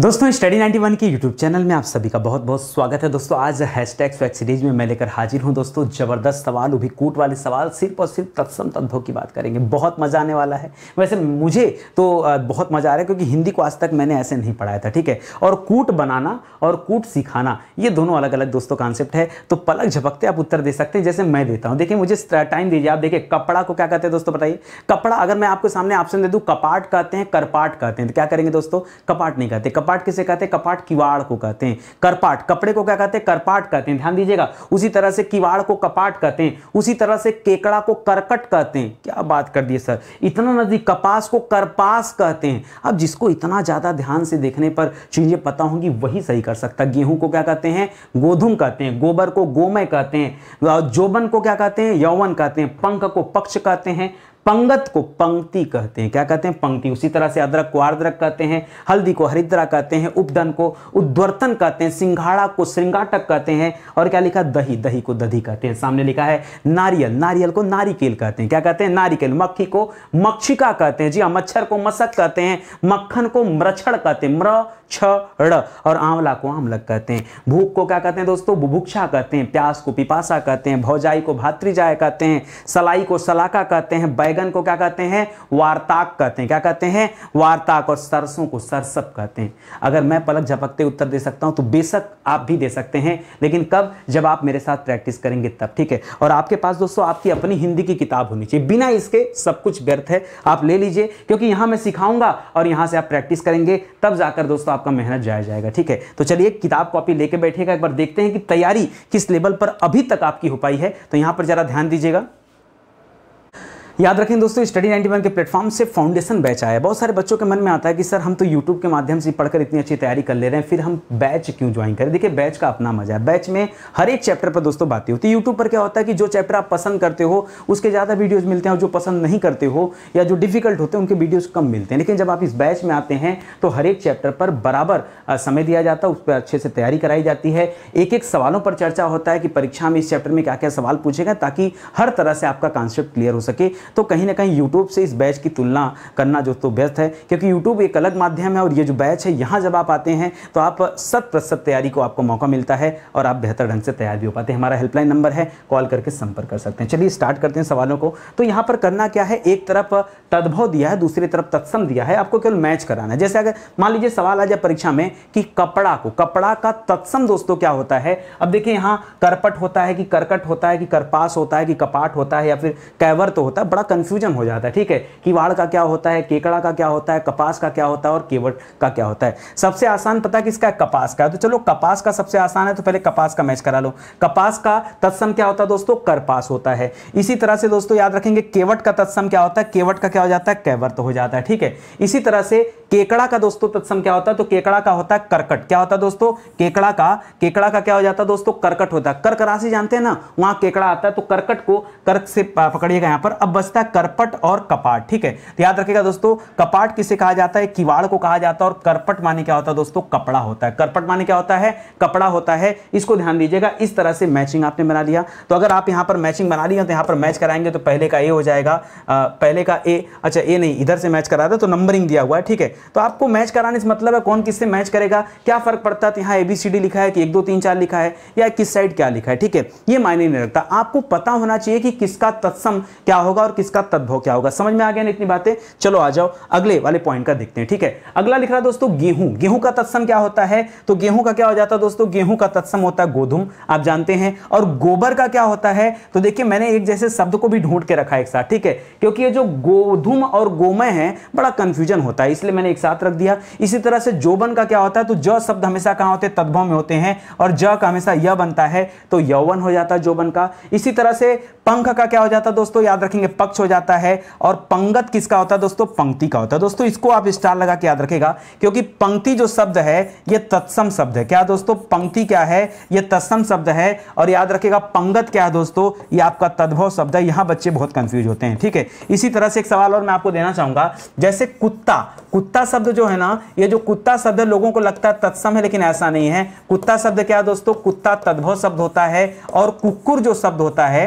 दोस्तों स्टडी 91 के YouTube channel में आप सभी का बहुत बहुत स्वागत है दोस्तों आज हैशटैग फैक्ट सीरीज में मैं लेकर हाजिर हूं दोस्तों जबरदस्त सवाल उभी कूट वाले सवाल सिर्फ और सिर्फ तत्सम तद्भव की बात करेंगे बहुत मज़ा आने वाला है वैसे मुझे तो बहुत मज़ा आ रहा है क्योंकि हिंदी को आज तक मैंने ऐसे नहीं पढ़ाया था ठीक है और कूट बनाना और कूट सिखाना ये दोनों अलग अलग दोस्तों कॉन्सेप्ट है तो पलक झपकते आप उत्तर दे सकते हैं जैसे मैं देता हूँ देखिए मुझे टाइम दीजिए आप देखिए कपड़ा को क्या कहते हैं दोस्तों बताइए कपड़ा अगर मैं आपके सामने ऑप्शन दे दूँ कपाट कहते हैं करपाट कहते हैं तो क्या करेंगे दोस्तों कपाट नहीं कहते कपाट किसे कहते हैं कपाट किवाड़ को कहते हैं करपाट कपड़े को क्या कहते हैं करपाट कहते हैं ध्यान दीजिएगा उसी तरह से किवाड़ को कपाट कहते हैं उसी तरह से केकड़ा को करकट कहते हैं क्या बात कर दिए सर इतना नजदीक कपास को करपास कहते हैं अब जिसको इतना ज़्यादा ध्यान से देखने पर चीज़ें पता होंगी वही सही कर सकता गेहूं को क्या कहते हैं गोधुम कहते हैं गोबर को गोमय कहते हैं जोबन को क्या कहते हैं यौवन कहते हैं पंख को पक्ष कहते हैं पंगत को पंक्ति कहते हैं क्या कहते हैं पंक्ति उसी तरह से अदरक को आर्द्रक कहते हैं हल्दी को हरिद्रा कहते हैं उपदन को उद्वर्तन कहते हैं सिंघाड़ा को श्रृंगाटक कहते हैं और क्या लिखा दही दही को दधी कहते हैं सामने लिखा है नारियल नारियल को नारिकेल कहते हैं क्या कहते हैं नारिकेल मक्खी को मक्षिका कहते हैं जी हाँ मच्छर को मसक कहते हैं मक्खन को मृक्षण कहते हैं मृ छ और आंवला को आमलक कहते हैं भूख को क्या कहते हैं दोस्तों बुभुक्षा कहते हैं प्यास को पिपासा कहते हैं भौजाई को भातृजाय कहते हैं सलाई को सलाका कहते हैं बैग बैगन को क्या कहते हैं वार्ताक कहते हैं क्या कहते हैं वार्ताक और सरसों को सरसप कहते हैं अगर मैं पलक झपकते उत्तर दे सकता हूं तो बेशक आप भी दे सकते हैं लेकिन कब जब आप मेरे साथ प्रैक्टिस करेंगे तब ठीक है और आपके पास दोस्तों आपकी अपनी हिंदी की किताब होनी चाहिए बिना इसके सब कुछ व्यर्थ है आप ले लीजिए क्योंकि यहां मैं सिखाऊंगा और यहां से आप प्रैक्टिस करेंगे तब जाकर दोस्तों आपका मेहनत जाया जाएगा ठीक है तो चलिए किताब कॉपी लेके बैठेगा एक बार देखते हैं कि तैयारी किस लेवल पर अभी तक आपकी हो पाई है तो यहां पर जरा ध्यान दीजिएगा याद रखें दोस्तों स्टडी 91 के प्लेटफॉर्म से फाउंडेशन बैच आया बहुत सारे बच्चों के मन में आता है कि सर हम तो यूट्यूब के माध्यम से पढ़कर इतनी अच्छी तैयारी कर ले रहे हैं फिर हम बैच क्यों ज्वाइन करें देखिए बैच का अपना मजा है बैच में हर एक चैप्टर पर दोस्तों बातें होती है यूट्यूब पर क्या होता है कि जो चैप्टर आप पसंद करते हो उसके ज़्यादा वीडियोज़ मिलते हैं और जो पसंद नहीं करते हो या जो डिफिकल्ट होते हैं उनके वीडियोज़ कम मिलते हैं लेकिन जब आप इस बैच में आते हैं तो हर एक चैप्टर पर बराबर समय दिया जाता है उस पर अच्छे से तैयारी कराई जाती है एक एक सवालों पर चर्चा होता है कि परीक्षा में इस चैप्टर में क्या क्या सवाल पूछेगा ताकि हर तरह से आपका कॉन्सेप्ट क्लियर हो सके तो कहीं ना कहीं यूट्यूब से इस बैच की तुलना करना जो तो बेस्ट है क्योंकि यूट्यूब एक अलग माध्यम है और ये जो बैच है यहाँ जब आप आते हैं तो आप शत प्रतिशत तैयारी को आपको मौका मिलता है और आप बेहतर ढंग से तैयार भी हो पाते हैं हमारा हेल्पलाइन नंबर है कॉल करके संपर्क कर सकते हैं चलिए स्टार्ट करते हैं सवालों को तो यहाँ पर करना क्या है एक तरफ तद्भव दिया है दूसरी तरफ तत्सम दिया है आपको केवल मैच कराना है जैसे अगर मान लीजिए सवाल आ जाए परीक्षा में कि कपड़ा को कपड़ा का तत्सम दोस्तों क्या होता है अब देखिए यहाँ करपट होता है कि करकट होता है कि करपास होता है कि कपाट होता है या फिर कैवर तो होता है थोड़ा कंफ्यूजन हो जाता है ठीक है कि वाड़ का क्या होता है केकड़ा का क्या होता है कपास का क्या होता है और केवट का क्या होता है सबसे आसान पता किसका है कपास का है तो चलो कपास का सबसे आसान है तो पहले कपास का मैच करा लो कपास का तत्सम क्या होता है दोस्तों करपास होता है इसी तरह से दोस्तों याद रखेंगे केवट का तत्सम क्या होता है केवट का क्या हो जाता है कैवर्त हो जाता है ठीक है इसी तरह से केकड़ा का दोस्तों तत्सम क्या होता है तो केकड़ा का होता है करकट क्या होता है दोस्तों केकड़ा का केकड़ा का क्या हो जाता है दोस्तों करकट होता है कर्क राशि जानते हैं ना वहां केकड़ा आता है तो करकट को कर्क से पकड़िएगा यहां पर अब बचता है करपट और कपाट ठीक है तो याद रखेगा दोस्तों कपाट किसे कहा जाता है किवाड़ को कहा जाता है और करपट माने क्या होता है दोस्तों कपड़ा होता है करपट माने क्या होता है कपड़ा होता है इसको ध्यान दीजिएगा इस तरह से मैचिंग आपने बना लिया तो अगर आप यहां पर मैचिंग बना लिया तो यहां पर मैच कराएंगे तो पहले का ए हो जाएगा पहले का ए अच्छा ए नहीं इधर से मैच करा था तो नंबरिंग दिया हुआ है ठीक है तो आपको मैच कराने से मतलब है कौन किससे मैच करेगा क्या फर्क पड़ता है तो यहाँ ए लिखा है कि एक दो तीन चार लिखा है या किस साइड क्या लिखा है ठीक है ये मायने नहीं रखता आपको पता होना चाहिए कि किसका तत्सम क्या होगा और किसका तद्भव क्या होगा समझ में आ गया ना इतनी बातें चलो आ जाओ अगले वाले पॉइंट का देखते हैं ठीक है अगला लिख रहा दोस्तों गेहूं गेहूं का तत्सम क्या होता है तो गेहूं का क्या हो जाता है दोस्तों गेहूं का तत्सम होता है गोधुम आप जानते हैं और गोबर का क्या होता है तो देखिए मैंने एक जैसे शब्द को भी ढूंढ के रखा एक साथ ठीक है क्योंकि ये जो गोधुम और गोमय है बड़ा कंफ्यूजन होता है इसलिए मैंने एक साथ रख दिया इसी तरह से जोबन का क्या होता है तो ज शब्द हमेशा कहाँ होते तद्भव में होते हैं और ज का हमेशा य बनता है तो यौवन हो जाता है जोबन का इसी तरह से पंख का क्या हो जाता है दोस्तों याद रखेंगे पक्ष हो जाता है और पंगत किसका होता है दोस्तों पंक्ति का होता है दोस्तों इसको आप स्टार लगा के याद रखेगा क्योंकि पंक्ति जो शब्द है ये तत्सम शब्द है क्या दोस्तों पंक्ति क्या है ये तत्सम शब्द है और याद रखेगा पंगत क्या है दोस्तों ये आपका तद्भव शब्द है यहां बच्चे बहुत कंफ्यूज होते हैं ठीक है इसी तरह से एक सवाल और मैं आपको देना चाहूंगा जैसे कुत्ता कुत्ता शब्द जो है ना ये जो कुत्ता शब्द लोगों को लगता है तत्सम है लेकिन ऐसा नहीं है कुत्ता शब्द क्या दोस्तों कुत्ता तद्भव शब्द होता है और कुकुर जो शब्द होता है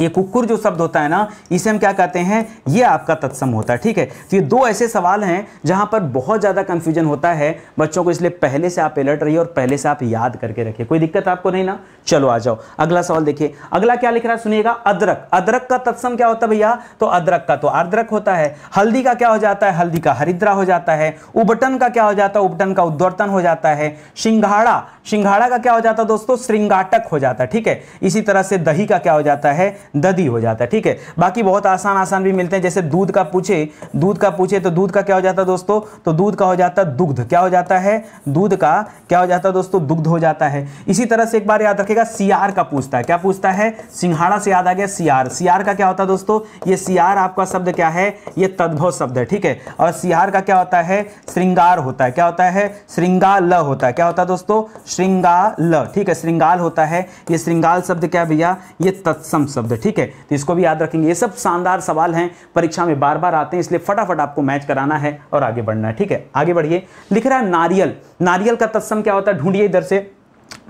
ये कुकुर जो शब्द होता है ना इसे हम क्या कहते हैं ये आपका तत्सम होता है ठीक है तो ये दो ऐसे सवाल हैं जहाँ पर बहुत ज़्यादा कन्फ्यूजन होता है बच्चों को इसलिए पहले से आप अलर्ट रहिए और पहले से आप याद करके रखिए कोई दिक्कत आपको नहीं ना चलो आ जाओ अगला सवाल देखिए अगला क्या लिख रहा है सुनिएगा अदरक अदरक का तत्सम क्या होता है भैया तो अदरक का तो अर्द्रक होता है हल्दी का क्या हो जाता है हल्दी का हरिद्रा हो जाता है उबटन का क्या हो जाता है उबटन का उद्वर्तन हो जाता है सिंघाड़ा सिंघाड़ा का क्या हो जाता है दोस्तों श्रृंगाटक हो जाता है ठीक है इसी तरह से दही का क्या हो जाता है दधी हो जाता है ठीक है बाकी बहुत आसान आसान भी मिलते हैं जैसे दूध का पूछे दूध का पूछे तो दूध का क्या हो जाता है दोस्तों तो दूध का हो जाता है दुग्ध क्या हो जाता है दूध का क्या हो जाता है दोस्तों दुग्ध हो जाता है इसी तरह से एक बार याद रखेगा सियार का पूछता है क्या पूछता है सिंघाड़ा से याद आ गया सियार सियार का क्या होता है दोस्तों ये सियार आपका शब्द क्या है ये तद्भव शब्द है ठीक है और सियार का क्या होता है श्रृंगार होता है क्या होता है श्रृंगाल होता है क्या होता है दोस्तों श्रृंगाल ठीक है श्रृंगाल होता है ये श्रृंगाल शब्द क्या भैया ये तत्सम शब्द पे ठीक है तो इसको भी याद रखेंगे ये सब शानदार सवाल हैं परीक्षा में बार बार आते हैं इसलिए फटाफट आपको मैच कराना है और आगे बढ़ना है ठीक है आगे बढ़िए लिख रहा है नारियल नारियल का तत्सम क्या होता है ढूंढिए इधर से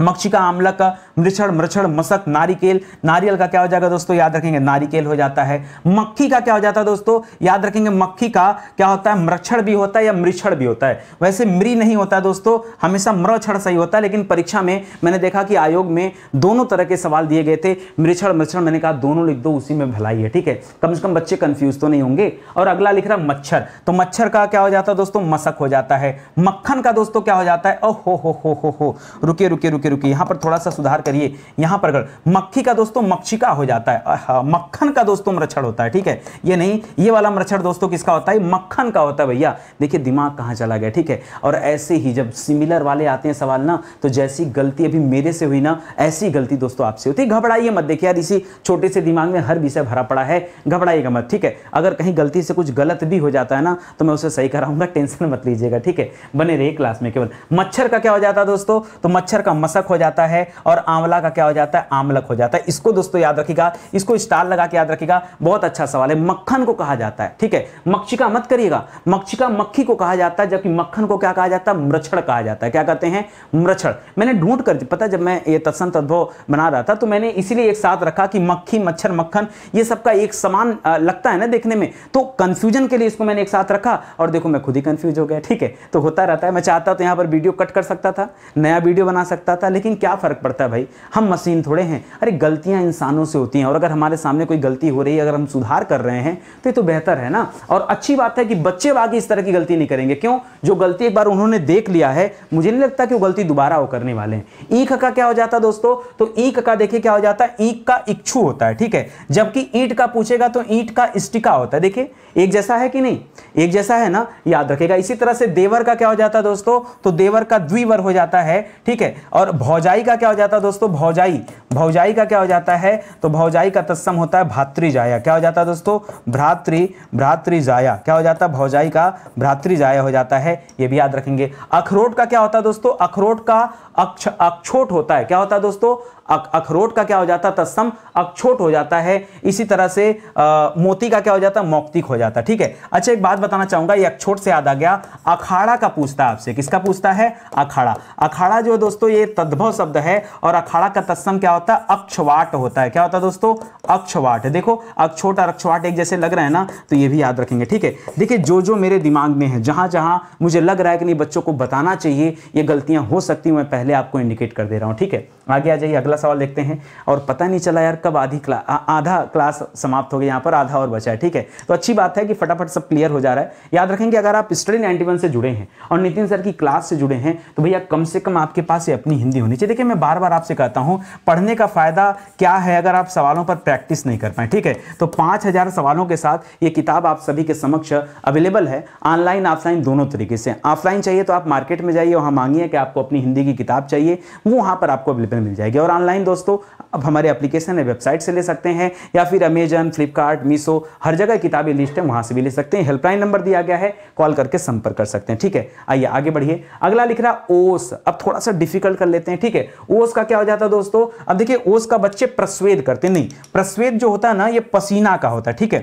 मक्षी का आमला का मृक्षण मृक्षण मसक नारिकेल नारियल का क्या हो जाएगा दोस्तों याद रखेंगे नारिकेल हो जाता है मक्खी का क्या हो जाता है दोस्तों याद रखेंगे मक्खी का क्या होता है मृक्षण भी होता है या मृक्षण भी होता है वैसे मृ नहीं होता है दोस्तों हमेशा मृक्षण सही होता है लेकिन परीक्षा में मैंने देखा कि आयोग में दोनों तरह के सवाल दिए गए थे मृक्षण मृक्षण मैंने कहा दोनों लिख दो उसी में भलाई है ठीक है कम से कम बच्चे कन्फ्यूज तो नहीं होंगे और अगला लिख रहा मच्छर तो मच्छर का क्या हो जाता है दोस्तों मसक हो जाता है मक्खन का दोस्तों क्या हो जाता है ओ हो हो हो हो रुके रुके रुके रुके रुके यहां पर थोड़ा सा सुधार करिए यहां पर मक्खी का दोस्तों तो मक्षिका हो जाता है हाँ, मक्खन का दोस्तों तो मृक्षण होता है ठीक है ये नहीं ये वाला मृक्षण दोस्तों किसका होता है मक्खन का होता है भैया देखिए दिमाग कहां चला गया ठीक है और ऐसे ही जब सिमिलर वाले आते हैं सवाल ना तो जैसी गलती अभी मेरे से हुई ना ऐसी गलती दोस्तों आपसे होती है घबराइए मत देखिए यार इसी छोटे से दिमाग में हर विषय भरा पड़ा है घबराइएगा मत ठीक है अगर कहीं गलती से कुछ गलत भी हो जाता है ना तो मैं उसे सही कराऊंगा टेंशन मत लीजिएगा ठीक है बने रहे क्लास में केवल मच्छर का क्या हो जाता है दोस्तों तो मच्छर का मस नमसक हो जाता है और आंवला का क्या हो जाता है आमलक हो जाता है इसको दोस्तों याद रखिएगा इसको स्टार लगा के याद रखिएगा बहुत अच्छा सवाल है मक्खन को कहा जाता है ठीक है मक्षिका मत करिएगा मक्षिका मक्खी को कहा जाता है जबकि मक्खन को क्या कहा जाता है मृक्षण कहा जाता है क्या कहते हैं मृक्षण मैंने ढूंढ कर पता जब मैं ये तत्सन तद्भव बना रहा था तो मैंने इसीलिए एक साथ रखा कि मक्खी मच्छर मक्खन ये सबका एक समान लगता है ना देखने में तो कंफ्यूजन के लिए इसको मैंने एक साथ रखा और देखो मैं खुद ही कंफ्यूज हो गया ठीक है तो होता रहता है मैं चाहता तो यहां पर वीडियो कट कर सकता था नया वीडियो बना सकता था आता लेकिन क्या फ़र्क पड़ता है भाई हम मशीन थोड़े हैं अरे गलतियाँ इंसानों से होती हैं और अगर हमारे सामने कोई गलती हो रही है अगर हम सुधार कर रहे हैं तो ये तो बेहतर है ना और अच्छी बात है कि बच्चे आगे इस तरह की गलती नहीं करेंगे क्यों जो गलती एक बार उन्होंने देख लिया है मुझे नहीं लगता कि वो गलती दोबारा वो करने वाले हैं ईख का क्या हो जाता दोस्तों तो ईख का देखिए क्या हो जाता है ईख का इच्छू होता है ठीक है जबकि ईट का पूछेगा तो ईट का स्टिका होता है देखिए एक जैसा है कि नहीं एक जैसा है ना याद रखेगा इसी तरह से देवर का क्या हो जाता है दोस्तों तो देवर का द्विवर हो जाता है ठीक है और भौजाई का क्या हो जाता है दोस्तों भौजाई भौजाई का क्या हो जाता है तो भौजाई का तत्सम होता है भ्रातृजाया क्या हो जाता है दोस्तों भ्रातृ भ्रातृजाया क्या हो जाता है भौजाई का भ्रातृजाया हो जाता है ये भी याद रखेंगे अखरोट का क्या होता है दोस्तों अखरोट का अक्ष अक्षोट होता है क्या होता है दोस्तों अखरोट का क्या हो जाता है तत्सम अक्षोट हो जाता है इसी तरह से आ, मोती का क्या हो जाता है मौक्तिक हो जाता है ठीक है अच्छा एक बात बताना चाहूंगा ये अक्षोट से याद आ गया अखाड़ा का पूछता है आपसे किसका पूछता है अखाड़ा अखाड़ा जो है दोस्तों ये तद्भव शब्द है और अखाड़ा का तत्सम क्या होता है अक्षवाट होता है क्या होता है दोस्तों अक्षवाट देखो अक्षोट और अक्षवाट एक जैसे लग रहे हैं ना तो ये भी याद रखेंगे ठीक है देखिए जो जो मेरे दिमाग में है जहां जहां मुझे लग रहा है कि नहीं बच्चों को बताना चाहिए ये गलतियां हो सकती मैं पहले आपको इंडिकेट कर दे रहा हूँ ठीक है आगे आ जाइए अगला सवाल देखते हैं और पता नहीं चला यार कब आधी क्ला आ, आधा क्लास समाप्त हो गया यहाँ पर आधा और बचा है ठीक है तो अच्छी बात है कि फटाफट सब क्लियर हो जा रहा है याद रखेंगे अगर आप स्टडी नाइन्टी से जुड़े हैं और नितिन सर की क्लास से जुड़े हैं तो भैया कम से कम आपके पास ये अपनी हिंदी होनी चाहिए देखिए मैं बार बार आपसे कहता हूँ पढ़ने पढ़ने का फ़ायदा क्या है अगर आप सवालों पर प्रैक्टिस नहीं कर पाए ठीक है तो पांच हज़ार सवालों के साथ ये किताब आप सभी के समक्ष अवेलेबल है ऑनलाइन ऑफलाइन दोनों तरीके से ऑफलाइन चाहिए तो आप मार्केट में जाइए वहां मांगिए कि आपको अपनी हिंदी की किताब चाहिए वो वहां पर आपको अवेलेबल मिल जाएगी और ऑनलाइन दोस्तों अब हमारे एप्लीकेशन है वेबसाइट से ले सकते हैं या फिर अमेजन फ्लिपकार्ट मीशो हर जगह किताबें लिस्ट है वहां से भी ले सकते हैं हेल्पलाइन नंबर दिया गया है कॉल करके संपर्क कर सकते हैं ठीक है आइए आगे बढ़िए अगला लिख रहा ओस अब थोड़ा सा डिफिकल्ट कर लेते हैं ठीक है ओस का क्या हो जाता है दोस्तों अब देखिए ओस का बच्चे प्रस्वेद करते नहीं प्रस्वेद जो होता है ना ये पसीना का होता है ठीक है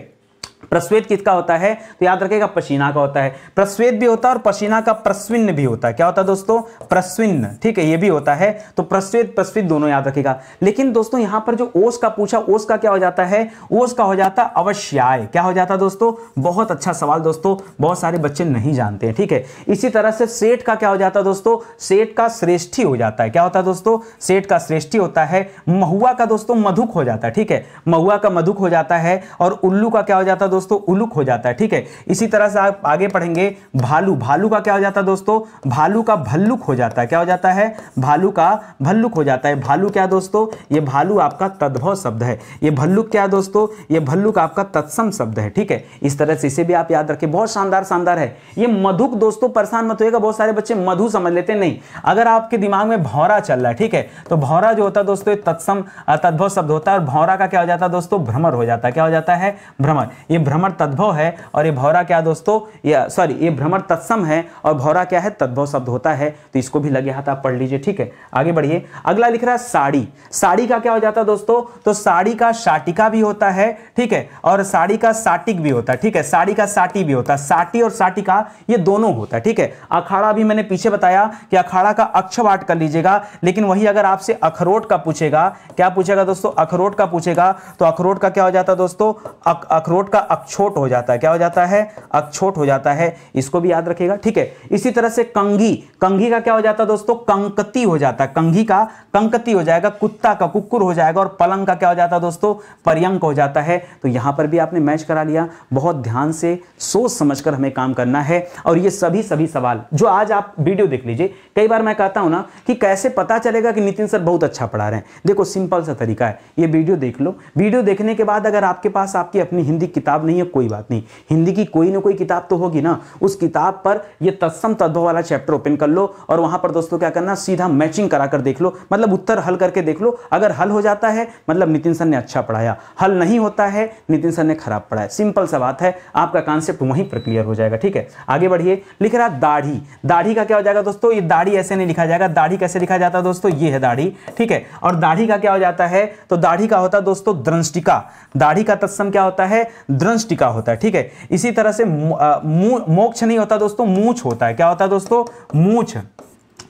प्रस्वेद किसका होता है तो याद रखेगा पसीना का होता है प्रस्वेद भी होता है और पसीना का प्रस्विन्न भी होता है क्या होता है दोस्तों प्रस्विन्न ठीक है ये भी होता है तो प्रस्वेद प्रस्वित दोनों याद रखेगा लेकिन दोस्तों यहां पर जो ओस का पूछा ओस का क्या हो जाता है ओस का हो जाता अवश्याय क्या हो जाता दोस्तों बहुत अच्छा सवाल दोस्तों बहुत सारे बच्चे नहीं जानते हैं ठीक है इसी तरह से सेठ का क्या हो जाता है दोस्तों सेठ का श्रेष्ठी हो जाता है क्या होता है दोस्तों सेठ का श्रेष्ठी होता है महुआ का दोस्तों मधुक हो जाता है ठीक है महुआ का मधुक हो जाता है और उल्लू का क्या हो जाता है दोस्तों उलुक हो जाता है ठीक है इसी तरह से आप आगे पढ़ेंगे भालू भालू का क्या हो जाता है दोस्तों भालू का भल्लुक हो जाता है क्या हो जाता है भालू का भल्लुक हो जाता है भालू क्या दोस्तों ये भालू आपका तद्भव शब्द है ये भल्लुक क्या दोस्तों ये भल्लुक आपका तत्सम शब्द है ठीक है इस तरह से इसे भी आप याद रखें बहुत शानदार शानदार है ये मधुक दोस्तों परेशान मत होगा बहुत सारे बच्चे मधु समझ लेते नहीं अगर आपके दिमाग में भौरा चल रहा है ठीक है तो भौरा जो होता है दोस्तों तत्सम तद्भव शब्द होता है और भौरा का क्या हो जाता है दोस्तों भ्रमर हो जाता है क्या हो जाता है भ्रमर ये भ्रमर तद्भव है और ये भौरा क्या दोस्तों या सॉरी ये भ्रमर तत्सम है और भौरा क्या है तद्भव शब्द होता है तो इसको भी लगे हाथ आप पढ़ लीजिए ठीक है आगे बढ़िए अगला लिख रहा है साड़ी साड़ी का क्या हो जाता है दोस्तों तो साड़ी का शाटिका भी होता है ठीक है और साड़ी का साटिक भी होता है ठीक है साड़ी का साटी भी होता है साटी और साटिका ये दोनों होता है ठीक है अखाड़ा भी मैंने पीछे बताया कि अखाड़ा का अक्ष अक्षवाट कर लीजिएगा लेकिन वही अगर आपसे अखरोट का पूछेगा क्या पूछेगा दोस्तों अखरोट का पूछेगा तो अखरोट का क्या हो जाता है दोस्तों अखरोट का अक्षोट हो जाता है क्या हो जाता है अक्षोट हो जाता है इसको भी याद रखेगा ठीक है इसी तरह से कंघी कंघी का क्या हो जाता है दोस्तों कंकती हो जाता है कंघी का कंकती हो जाएगा कुत्ता का कुक्कुर हो जाएगा और पलंग का क्या हो जाता है दोस्तों पर्यंक हो जाता है तो यहां पर भी आपने मैच करा लिया बहुत ध्यान से सोच समझ हमें काम करना है और ये सभी सभी सवाल जो आज आप वीडियो देख लीजिए कई बार मैं कहता हूं ना कि कैसे पता चलेगा कि नितिन सर बहुत अच्छा पढ़ा रहे हैं देखो सिंपल सा तरीका है ये वीडियो देख लो वीडियो देखने के बाद अगर आपके पास आपकी अपनी हिंदी किताब किताब नहीं है कोई बात नहीं हिंदी की कोई ना कोई किताब तो होगी ना उस किताब पर ये तत्सम तद्भव वाला चैप्टर ओपन कर लो और वहां पर दोस्तों क्या करना सीधा मैचिंग कराकर देख लो मतलब उत्तर हल करके देख लो अगर हल हो जाता है मतलब नितिन सर ने अच्छा पढ़ाया हल नहीं होता है नितिन सर ने खराब पढ़ाया सिंपल सा बात है आपका कॉन्सेप्ट वहीं पर क्लियर हो जाएगा ठीक है आगे बढ़िए लिख रहा दाढ़ी दाढ़ी का क्या हो जाएगा दोस्तों ये दाढ़ी ऐसे नहीं लिखा जाएगा दाढ़ी कैसे लिखा जाता है दोस्तों ये है दाढ़ी ठीक है और दाढ़ी का क्या हो जाता है तो दाढ़ी का होता है दोस्तों द्रंष्टिका दाढ़ी का तत्सम क्या होता है भद्रंश टिका होता है ठीक है इसी तरह से मोक्ष नहीं होता दोस्तों मूछ होता है क्या होता है दोस्तों मूछ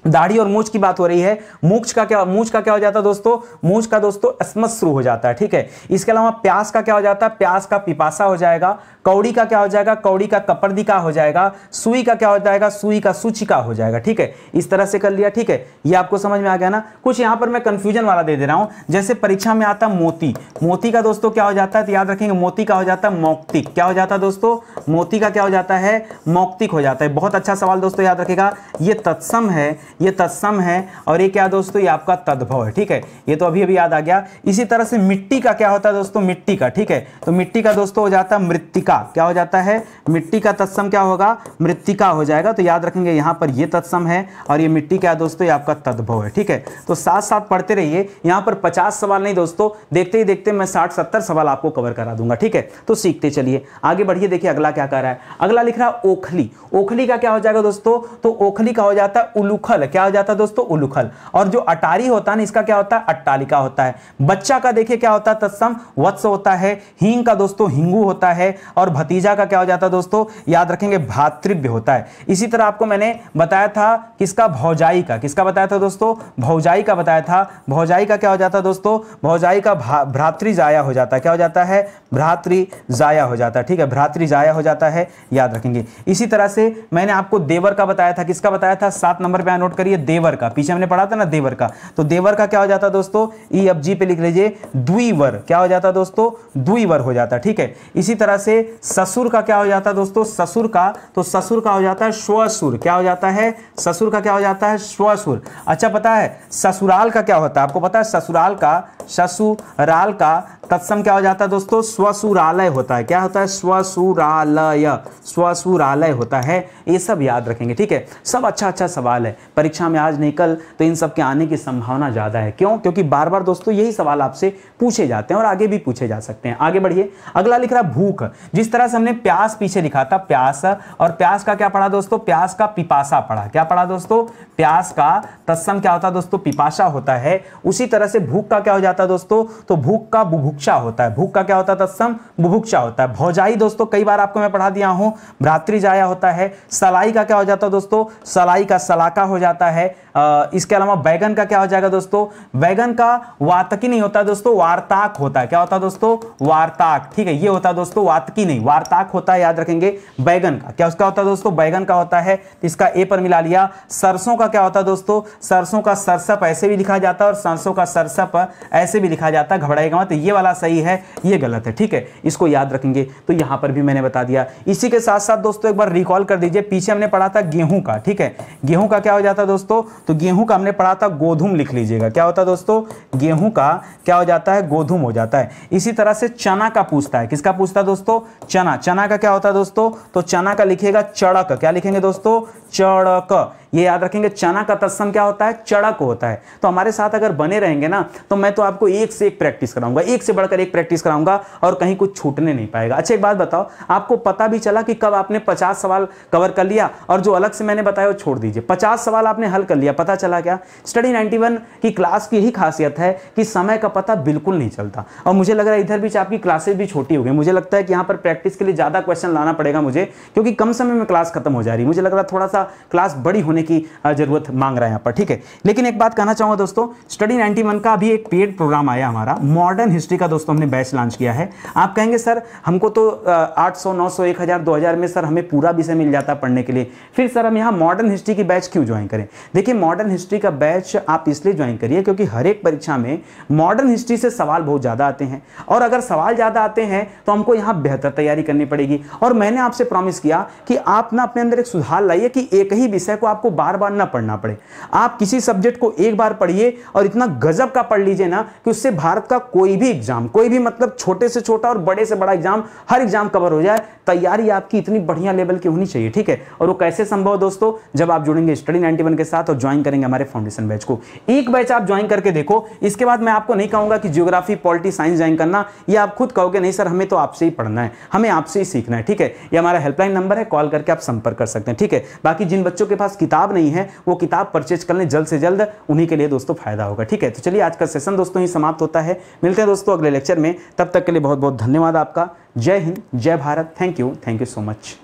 दाढ़ी और मूछ की बात हो रही है मूछ का क्या मूछ का क्या हो जाता है दोस्तों मूछ का दोस्तों अस्मत शुरू हो जाता है ठीक है इसके अलावा प्यास का क्या हो जाता है प्यास का पिपासा हो जाएगा कौड़ी का क्या हो जाएगा कौड़ी का कपर्दी का हो जाएगा सुई का क्या हो जाएगा सुई का सूचिका हो जाएगा ठीक है इस तरह से कर लिया ठीक है ये आपको समझ में आ गया ना कुछ यहां पर मैं कंफ्यूजन वाला दे दे रहा हूं जैसे परीक्षा में आता मोती मोती का दोस्तों क्या हो जाता है तो याद रखेंगे मोती का हो जाता है मौक्तिक क्या हो जाता है दोस्तों मोती का क्या हो जाता है मौक्तिक हो जाता है बहुत अच्छा सवाल दोस्तों याद रखेगा ये तत्सम है ये तत्सम है और ये क्या दोस्तों ये आपका तद्भव है ठीक है ये तो अभी अभी याद आ गया इसी तरह से मिट्टी का क्या होता है दोस्तों मिट्टी का ठीक है तो मिट्टी का दोस्तों हो जाता है मृतिका क्या हो जाता है मिट्टी का तत्सम क्या होगा मृतिका हो जाएगा तो याद रखेंगे यहां पर यह तत्सम है और ये मिट्टी क्या दोस्तों ये आपका तद्भव है ठीक है तो साथ साथ पढ़ते रहिए यहां पर पचास सवाल नहीं दोस्तों देखते ही देखते मैं साठ सत्तर सवाल आपको कवर करा दूंगा ठीक है तो सीखते चलिए आगे बढ़िए देखिए अगला क्या कर रहा है अगला लिख रहा है ओखली ओखली का क्या हो जाएगा दोस्तों तो ओखली का हो जाता है उलूखल है क्या हो जाता है दोस्तों उलूखल और जो अटारी होता है ना इसका क्या होता है अट्टालिका होता है बच्चा का देखिए क्या होता है तत्सम वत्स होता है हींग का दोस्तों हिंगू होता है और भतीजा का क्या हो जाता है दोस्तों याद रखेंगे भातृव्य होता है इसी तरह आपको मैंने बताया था किसका भौजाई का किसका बताया था दोस्तों भौजाई का बताया था भौजाई का क्या हो जाता है दोस्तों भौजाई का भ्रातृ जाया हो जाता है क्या हो जाता है भ्रातृ जाया हो जाता है ठीक है भ्रातृ जाया हो जाता है याद रखेंगे इसी तरह से मैंने आपको देवर का बताया था किसका बताया था सात नंबर पे नोट नोट करिए देवर का पीछे हमने पढ़ा था ना देवर का तो देवर का क्या हो जाता दोस्तों ई अब जी पे लिख लीजिए द्विवर क्या हो जाता दोस्तों द्विवर हो जाता ठीक है इसी तरह से ससुर का क्या हो जाता दोस्तों ससुर का तो ससुर का हो जाता है स्वसुर क्या हो जाता है ससुर का क्या हो जाता है स्वसुर अच्छा पता है ससुराल का क्या होता है आपको पता है ससुराल का ससुराल का तत्सम क्या हो जाता है दोस्तों स्वसुरालय होता है क्या होता है स्वसुरालय स्वसुरालय होता है ये सब याद रखेंगे ठीक है सब अच्छा अच्छा सवाल है परीक्षा में आज नहीं कल तो इन सब के आने की संभावना ज़्यादा है क्यों क्योंकि बार बार दोस्तों यही सवाल आपसे पूछे जाते हैं और आगे भी पूछे जा सकते हैं आगे बढ़िए अगला लिख रहा भूख जिस तरह से हमने प्यास पीछे लिखा था प्यास और प्यास का क्या पढ़ा दोस्तों प्यास का पिपासा पढ़ा क्या पढ़ा दोस्तों प्यास का तत्सम क्या होता है दोस्तों पिपाशा होता है उसी तरह से भूख का क्या हो जाता है दोस्तों तो भूख का बुभुक्षा होता है भूख का क्या होता है तत्सम बुभुक्षा होता है भौजाई दोस्तों कई बार आपको मैं पढ़ा दिया हूं भ्रातृ जाया होता है सलाई का क्या हो जाता है दोस्तों सलाई का सलाका हो जाता आता है इसके अलावा बैगन का क्या हो जाएगा दोस्तों बैगन का वातकी नहीं होता दोस्तों वार्ताक होता है क्या होता है दोस्तों वार्ताक ठीक है ये होता है दोस्तों वातकी नहीं वार्ताक होता है याद रखेंगे बैगन का क्या उसका होता है दोस्तों बैगन का होता है इसका ए पर मिला लिया सरसों का क्या होता है दोस्तों सरसों का सरसप ऐसे भी लिखा जाता है और सरसों का सरसप ऐसे भी लिखा जाता है घबराएगा मत ये वाला सही है ये गलत है ठीक है इसको याद रखेंगे तो यहां पर भी मैंने बता दिया इसी के साथ साथ दोस्तों एक बार रिकॉल कर दीजिए पीछे हमने पढ़ा था गेहूं का ठीक है गेहूं का क्या हो जाता होता दोस्तों तो गेहूं का हमने पढ़ा था गोधूम लिख लीजिएगा क्या होता है दोस्तों गेहूं का क्या हो जाता है गोधूम हो जाता है इसी तरह से चना का पूछता है किसका पूछता है दोस्तों चना चना का क्या होता है दोस्तों तो चना का लिखिएगा चड़क क्या लिखेंगे दोस्तों चड़क ये याद रखेंगे चना का तत्सम क्या होता है चड़क होता है तो हमारे साथ अगर बने रहेंगे ना तो मैं तो आपको एक से एक प्रैक्टिस कराऊंगा एक से बढ़कर एक प्रैक्टिस कराऊंगा और कहीं कुछ छूटने नहीं पाएगा अच्छा एक बात बताओ आपको पता भी चला कि कब आपने पचास सवाल कवर कर लिया और जो अलग से मैंने बताया वो छोड़ दीजिए पचास सवाल आपने हल कर लिया पता चला क्या स्टडी नाइन्टी की क्लास की ही खासियत है कि समय का पता बिल्कुल नहीं चलता और मुझे लग रहा है इधर बीच आपकी क्लासेज भी छोटी हो गई मुझे लगता है कि यहाँ पर प्रैक्टिस के लिए ज़्यादा क्वेश्चन लाना पड़ेगा मुझे क्योंकि कम समय में क्लास खत्म हो जा रही मुझे लग रहा थोड़ा सा थोड़ा क्लास बड़ी होने की ज़रूरत मांग रहा है यहाँ पर ठीक है लेकिन एक बात कहना चाहूँगा दोस्तों स्टडी 91 का अभी एक पेड प्रोग्राम आया हमारा मॉडर्न हिस्ट्री का दोस्तों हमने बैच लॉन्च किया है आप कहेंगे सर हमको तो आठ सौ नौ सौ एक हज़ार दो हज़ार में सर हमें पूरा विषय मिल जाता पढ़ने के लिए फिर सर हम यहाँ मॉडर्न हिस्ट्री की बैच क्यों ज्वाइन करें देखिए मॉडर्न हिस्ट्री का बैच आप इसलिए ज्वाइन करिए क्योंकि हर एक परीक्षा में मॉडर्न हिस्ट्री से सवाल बहुत ज़्यादा आते हैं और अगर सवाल ज़्यादा आते हैं तो हमको यहाँ बेहतर तैयारी करनी पड़ेगी और मैंने आपसे प्रॉमिस किया कि आप ना अपने अंदर एक सुधार लाइए कि एक ही विषय को आपको बार बार ना पढ़ना पड़े आप किसी सब्जेक्ट को एक बार पढ़िए और इतना गजब का पढ़ लीजिए ना कि उससे भारत का कोई भी एग्जाम कोई भी मतलब छोटे से छोटा और बड़े से बड़ा एग्जाम हर एग्जाम कवर हो जाए तैयारी आपकी इतनी बढ़िया लेवल की होनी चाहिए ठीक है और वो कैसे संभव दोस्तों जब आप जुड़ेंगे स्टडी नाइनटी के साथ और ज्वाइन करेंगे हमारे फाउंडेशन बैच को एक बैच आप ज्वाइन करके देखो इसके बाद मैं आपको नहीं कहूंगा कि जियोग्राफी पॉलिटी साइंस ज्वाइन करना या आप खुद कहोगे नहीं सर हमें तो आपसे ही पढ़ना है हमें आपसे ही सीखना है ठीक है ये हमारा हेल्पलाइन नंबर है कॉल करके आप संपर्क कर सकते हैं ठीक है बाकी बाकी जिन बच्चों के पास किताब नहीं है वो किताब परचेज कर लें जल्द से जल्द उन्हीं के लिए दोस्तों फायदा होगा ठीक है तो चलिए आज का सेशन दोस्तों ही समाप्त होता है मिलते हैं दोस्तों अगले लेक्चर में तब तक के लिए बहुत बहुत धन्यवाद आपका जय हिंद जय Bharat thank you thank you so much